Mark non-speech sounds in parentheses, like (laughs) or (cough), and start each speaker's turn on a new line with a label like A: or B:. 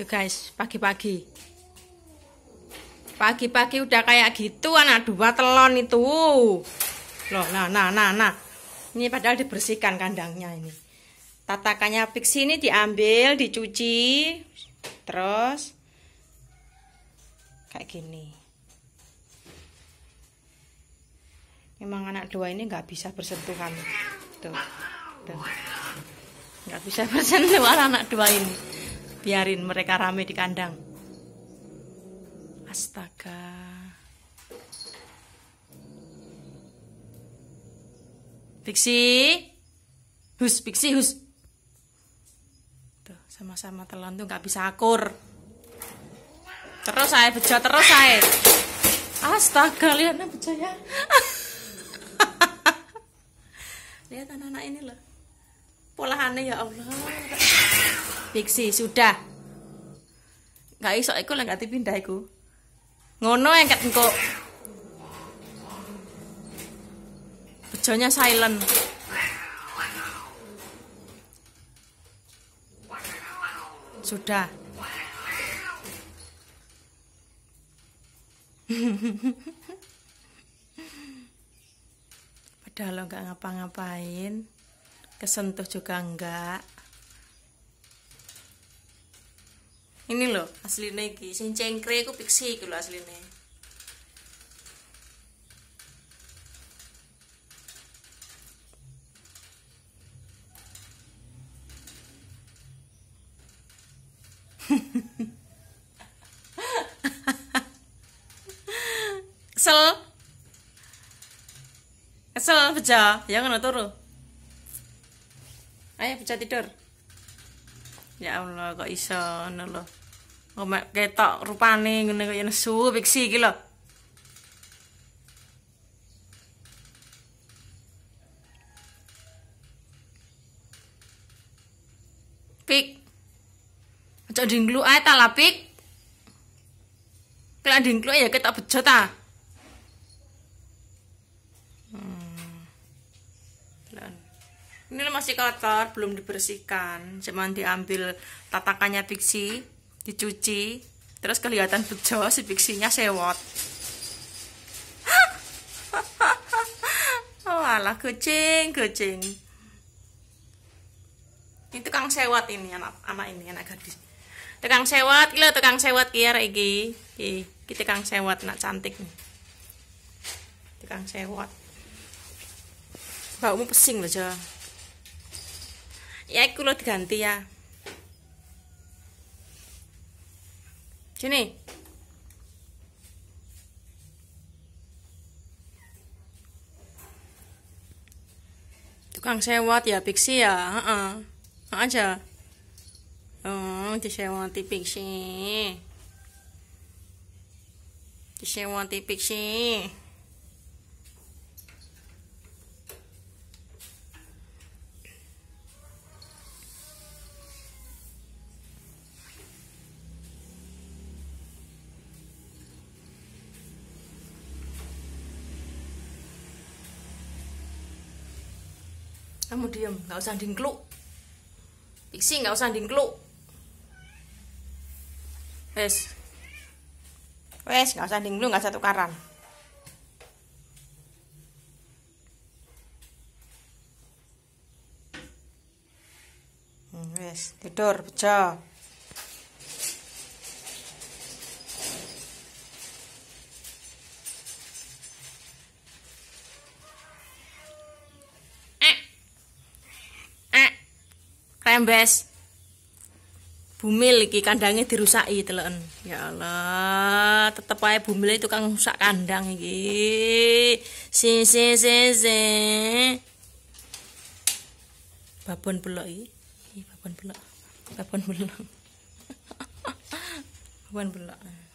A: Tuh guys, pagi-pagi. Pagi-pagi udah kayak gitu anak dua telon itu. Loh, nah nah nah nah. Ini padahal dibersihkan kandangnya ini. Tatakannya fix ini diambil, dicuci, terus kayak gini. Emang anak dua ini nggak bisa bersentuhan. Tuh. Tuh. Nggak bisa (laughs) bersentuhan anak dua ini biarin mereka rame di kandang astaga Pixi hus Pixi hus tuh sama-sama telon tuh nggak bisa akur terus saya bejo terus saya astaga lihatnya bejo ya (laughs) lihat anak-anak ini loh polahane ya Allah Biksi sudah nggak iso aku lah nggak dipindah aku ngono kat engko bejonya silent sudah (laughs) padahal lo nggak ngapa-ngapain kesentuh juga enggak ini loh aslinya ini sing cengkre aku piksi itu loh aslinya (laughs) kesel kesel pecah ya kena turun ayo bisa tidur ya Allah kok iso ngono lho ngomek ketok rupane ngene kaya nesu fiksi iki lho pik aja dinglu ae ta lah pik kok dinglu ya ketok bejo ta ini masih kotor belum dibersihkan cuman diambil tatakannya pixi dicuci terus kelihatan bejo si pixinya sewot (laughs) walah alah kucing kucing ini tukang sewot ini anak anak ini anak gadis tukang sewot kilo tukang sewot kia iki iki tukang sewot nak cantik nih tukang sewot mu pesing loh ya aku lo diganti ya sini tukang sewat ya pixie ya uh -uh. aja oh disewati pixie disewati pixie kamu diem nggak usah dingkluk Pixi nggak usah dingkluk wes wes nggak usah dingkluk nggak satu karan hmm, wes tidur pecah tembes bumil iki kandangnya dirusaki teleken ya Allah tetep aja bumil itu kang rusak kandang iki si si si si babon belok iki babon belok babon belok (laughs) babon belok